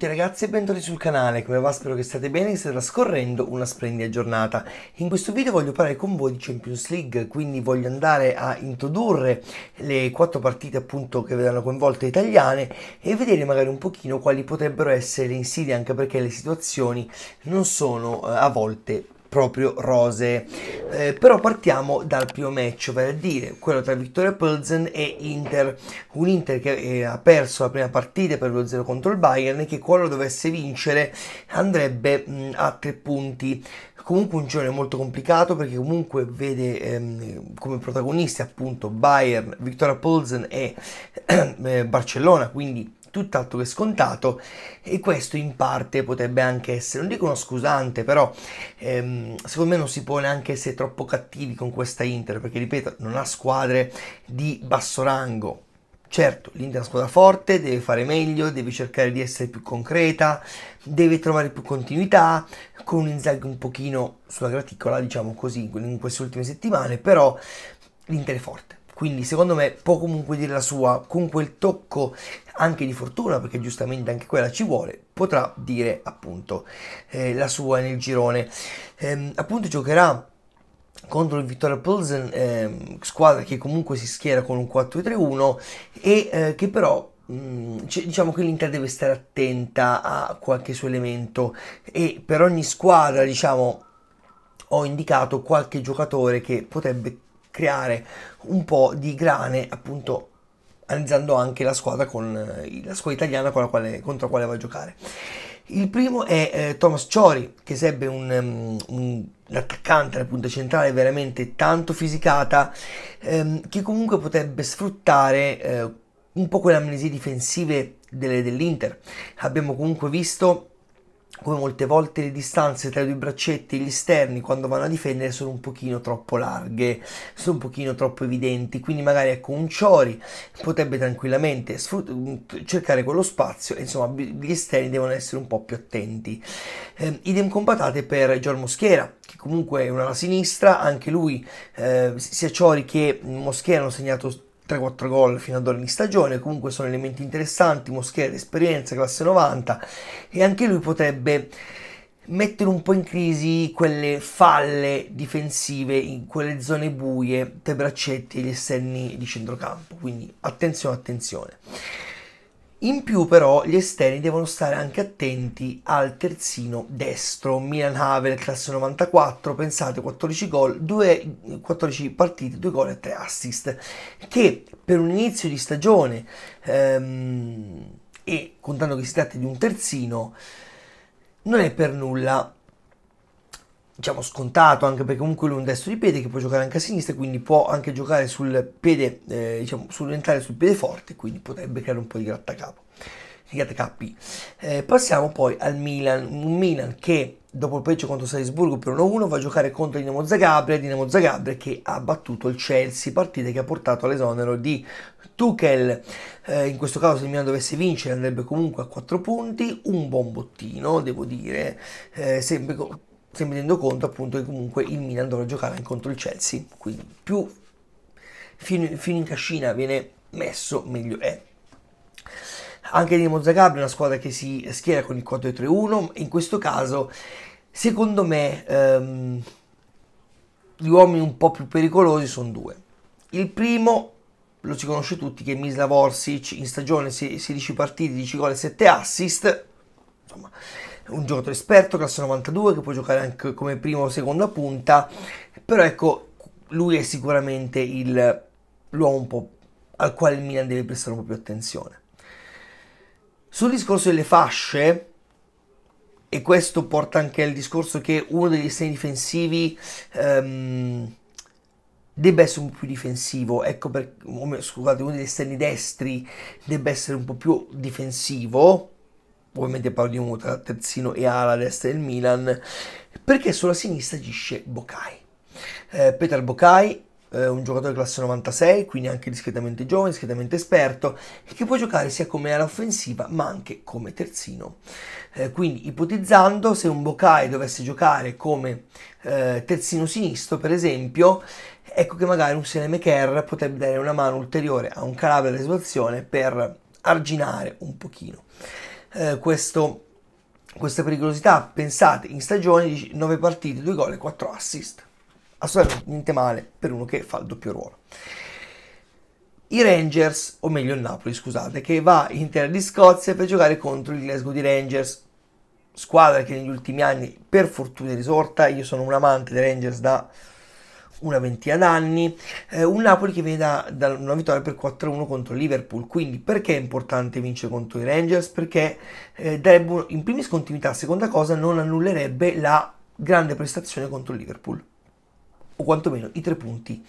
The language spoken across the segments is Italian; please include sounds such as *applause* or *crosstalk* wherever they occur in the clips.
tutti ragazzi e bentornati sul canale, come va spero che state bene e che state trascorrendo una splendida giornata. In questo video voglio parlare con voi di Champions League, quindi voglio andare a introdurre le quattro partite appunto che vedranno coinvolte italiane e vedere magari un pochino quali potrebbero essere le insidie anche perché le situazioni non sono eh, a volte proprio rose. Eh, però partiamo dal primo match, vale a dire quello tra Vittoria Pilsen e Inter, un Inter che eh, ha perso la prima partita per lo 0 contro il Bayern e che qualora dovesse vincere andrebbe mh, a tre punti. Comunque un girone molto complicato perché comunque vede ehm, come protagonisti appunto Bayern, Vittoria Pilsen e *clears throat* eh, Barcellona, quindi tutt'altro che scontato e questo in parte potrebbe anche essere, non dico uno scusante, però ehm, secondo me non si può neanche essere troppo cattivi con questa Inter, perché ripeto, non ha squadre di basso rango. Certo, l'Inter è una squadra forte, deve fare meglio, deve cercare di essere più concreta, deve trovare più continuità, con un Inzaghi un pochino sulla graticola, diciamo così, in queste ultime settimane, però l'Inter è forte quindi secondo me può comunque dire la sua con quel tocco anche di fortuna, perché giustamente anche quella ci vuole, potrà dire appunto eh, la sua nel girone. Ehm, appunto giocherà contro il Vittoria Pilsen, eh, squadra che comunque si schiera con un 4-3-1 e eh, che però mm, diciamo che l'Inter deve stare attenta a qualche suo elemento e per ogni squadra diciamo ho indicato qualche giocatore che potrebbe creare un po' di grane, appunto analizzando anche la squadra, con, eh, la squadra italiana con la quale, contro la quale va a giocare. Il primo è eh, Thomas Chori che sebbe un, mm, un, un attaccante alla punta centrale veramente tanto fisicata, ehm, che comunque potrebbe sfruttare eh, un po' quelle amnesie difensive delle, dell'Inter. Abbiamo comunque visto come molte volte le distanze tra i due braccetti e gli esterni quando vanno a difendere sono un pochino troppo larghe, sono un pochino troppo evidenti, quindi magari ecco un Ciori potrebbe tranquillamente sfrutt- mm, cercare quello spazio, insomma gli esterni devono essere un po' più attenti. Eh, idem compatate per Gior Moschera, che comunque è una alla sinistra, anche lui eh, sia Ciori che Moschera hanno segnato 3-4 gol fino ad ora in stagione, comunque sono elementi interessanti, Moschera esperienza, classe 90 e anche lui potrebbe mettere un po' in crisi quelle falle difensive in quelle zone buie tra i braccetti e gli esterni di centrocampo, quindi attenzione attenzione. In più però gli esterni devono stare anche attenti al terzino destro. Milan Havel, classe 94, pensate 14 gol, 2, 14 partite, 2 gol e 3 assist, che per un inizio di stagione ehm, e contando che si tratta di un terzino, non è per nulla diciamo scontato anche perché comunque lui è un destro di piede che può giocare anche a sinistra quindi può anche giocare sul piede eh, diciamo sull'entrare sul piede forte quindi potrebbe creare un po' di grattacapo di grattacappi eh, passiamo poi al Milan un Milan che dopo il peggio contro Salisburgo per 1-1 va a giocare contro Dinamo Zagabria Dinamo Zagabria che ha battuto il Chelsea partita che ha portato all'esonero di Tuchel eh, in questo caso se il Milan dovesse vincere andrebbe comunque a 4 punti un buon bottino devo dire eh, sempre sempre sempre tenendo conto appunto che comunque il Milan dovrà giocare anche contro il Chelsea, quindi più fino, fino in cascina viene messo meglio è. Anche di Zagabria è una squadra che si schiera con il 4-3-1, in questo caso secondo me ehm, gli uomini un po' più pericolosi sono due. Il primo lo si conosce tutti che Mislav Orsic in stagione 16 partite, 10 gol e 7 assist, insomma un giocatore esperto, classe 92, che può giocare anche come prima o seconda punta, però ecco, lui è sicuramente il, l'uomo al quale il Milan deve prestare un po' più attenzione. Sul discorso delle fasce, e questo porta anche al discorso che uno degli esterni difensivi um, debba essere un po' più difensivo, ecco per, scusate, uno degli esterni destri debba essere un po' più difensivo, ovviamente parlo parliamo tra terzino e ala destra del Milan, perché sulla sinistra agisce Bocai. Eh, Peter Bocai eh, un giocatore classe 96, quindi anche discretamente giovane, discretamente esperto, che può giocare sia come ala offensiva ma anche come terzino. Eh, quindi ipotizzando se un Bocai dovesse giocare come eh, terzino sinistro, per esempio, ecco che magari un Sene Kerr potrebbe dare una mano ulteriore a un Calabria della situazione per arginare un pochino eh, questo, questa pericolosità. Pensate, in stagione 9 partite, 2 gol e 4 assist. Assolutamente niente male per uno che fa il doppio ruolo. I Rangers, o meglio il Napoli, scusate, che va in terra di Scozia per giocare contro il Glasgow di Rangers, squadra che negli ultimi anni per fortuna è risorta. Io sono un amante dei Rangers da una ventina d'anni, eh, un Napoli che veda da una vittoria per 4-1 contro Liverpool. Quindi perché è importante vincere contro i Rangers? Perché eh, darebbe in primis continuità, seconda cosa non annullerebbe la grande prestazione contro il Liverpool o quantomeno i tre punti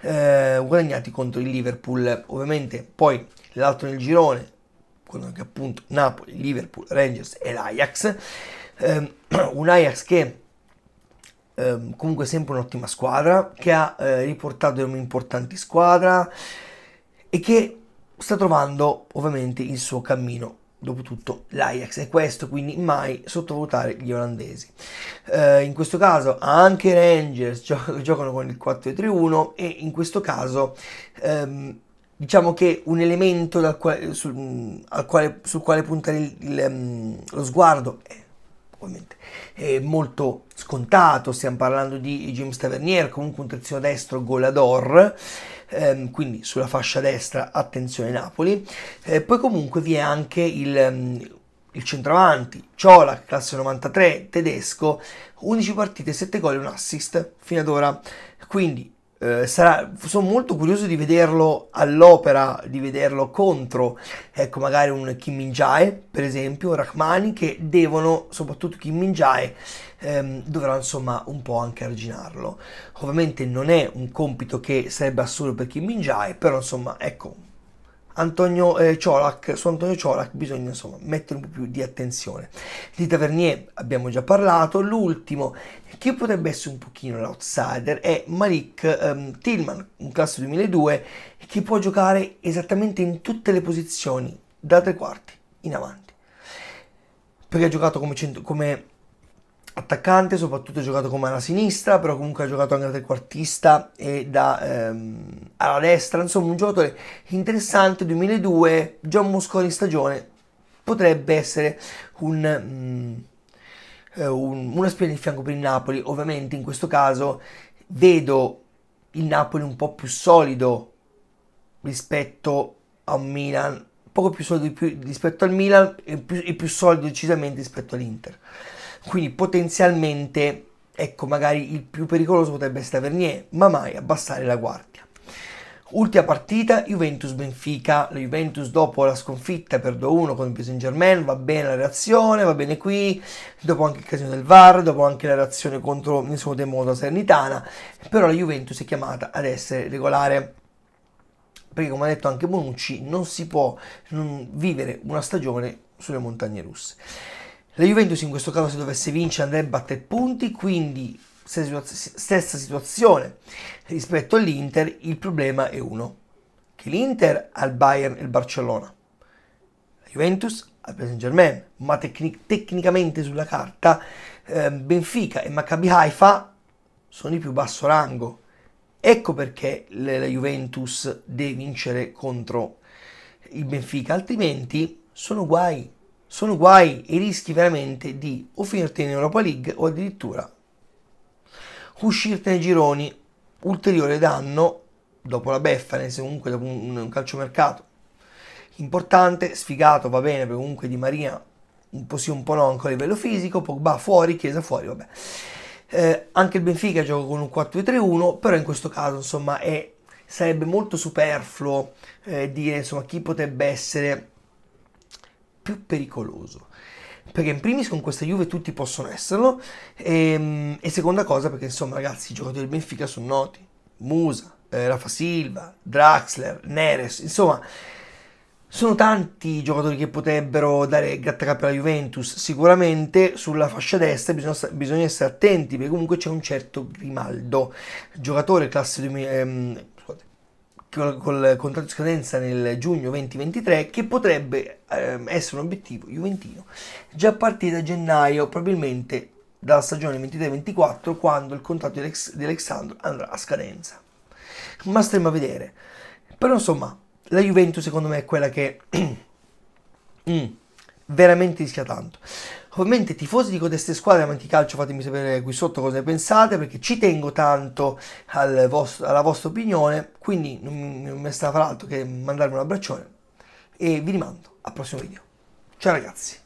eh, guadagnati contro il Liverpool. Ovviamente poi l'altro nel girone, con anche appunto Napoli, Liverpool, Rangers e l'Ajax, eh, *clears throat* un Ajax che eh, comunque sempre un'ottima squadra, che ha eh, riportato un'importante squadra e che sta trovando ovviamente il suo cammino. Dopotutto l'Ajax è questo quindi mai sottovalutare gli olandesi. Eh, in questo caso anche i Rangers *laughs* gio- giocano con il 4-3-1 e in questo caso ehm, diciamo che un elemento quale, sul, quale, sul, quale, puntare il, il, ehm, lo sguardo è ovviamente eh, molto scontato, stiamo parlando di James Tavernier, comunque un terzino destro golador, ehm, quindi sulla fascia destra attenzione Napoli, eh, poi comunque vi è anche il, ehm, il centravanti, Ciola, classe 93, tedesco, 11 partite, 7 gol e un assist fino ad ora, quindi eh, sarà, sono molto curioso di vederlo all'opera, di vederlo contro, ecco magari un Kim Min-jae per esempio, un Rachmani che devono, soprattutto Kim Min-jae, ehm, dovrà insomma un po' anche arginarlo. Ovviamente non è un compito che sarebbe assurdo per Kim Min-jae, però insomma ecco Antonio eh, Ciolac, su Antonio Ciolac bisogna insomma mettere un po' più di attenzione. Di Tavernier abbiamo già parlato, l'ultimo che potrebbe essere un pochino l'outsider è Malik ehm, Tillman, un classe 2002 che può giocare esattamente in tutte le posizioni da tre quarti in avanti. Perché ha giocato come, cent- come attaccante, soprattutto giocato come alla sinistra, però comunque ha giocato anche da trequartista e da, ehm, alla destra, insomma un giocatore interessante, 2002, John Mosconi in stagione, potrebbe essere un, um, un, una spia di fianco per il Napoli, ovviamente in questo caso vedo il Napoli un po' più solido rispetto a un Milan, poco più solido rispetto al Milan e più, e più solido decisamente rispetto all'Inter. Quindi potenzialmente, ecco, magari il più pericoloso potrebbe essere Vernier ma mai abbassare la guardia. Ultima partita, Juventus-Benfica. La Juventus dopo la sconfitta per 2-1 con il Paris Saint-Germain, va bene la reazione, va bene qui, dopo anche il casino del VAR, dopo anche la reazione contro il Nessuno Demo da Sernitana, però la Juventus è chiamata ad essere regolare perché come ha detto anche Bonucci non si può vivere una stagione sulle montagne russe. La Juventus in questo caso se dovesse vincere andrebbe a tre punti, quindi stessa situazione rispetto all'Inter, il problema è uno, che l'Inter ha il Bayern e il Barcellona, la Juventus ha il Paris Germain, ma tecnic- tecnicamente sulla carta eh, Benfica e Maccabi Haifa sono di più basso rango. Ecco perché la Juventus deve vincere contro il Benfica, altrimenti sono guai sono guai e rischi veramente di o finirti in Europa League o addirittura uscirti nei gironi, ulteriore danno dopo la beffa, comunque dopo un, un calciomercato importante, sfigato va bene, perché comunque Di Maria un po' sì un po' no ancora a livello fisico, Pogba fuori, Chiesa fuori, vabbè. Eh, anche il Benfica gioca con un 4-3-1, però in questo caso insomma è, sarebbe molto superfluo eh, dire insomma chi potrebbe essere più pericoloso. Perché in primis con questa Juve tutti possono esserlo e, ehm, e seconda cosa perché insomma ragazzi i giocatori del Benfica sono noti. Musa, eh, Rafa Silva, Draxler, Neres, insomma sono tanti i giocatori che potrebbero dare grattacapo alla Juventus, sicuramente sulla fascia destra bisogna, bisogna essere attenti perché comunque c'è un certo Grimaldo, giocatore classe, ehm, col, col contratto di scadenza nel giugno 2023 che potrebbe ehm, essere un obiettivo juventino già a partire da gennaio, probabilmente dalla stagione 23-24 quando il contratto di, Alex, di Alexandro andrà a scadenza. Ma stiamo a vedere. Però insomma, la Juventus secondo me è quella che *clears throat* mm, veramente rischia tanto. Ovviamente tifosi di codeste squadre amanti calcio fatemi sapere qui sotto cosa ne pensate perché ci tengo tanto al vostro, alla vostra opinione, quindi non, mi sta fra altro che mandarmi un abbraccione e vi rimando al prossimo video. Ciao ragazzi!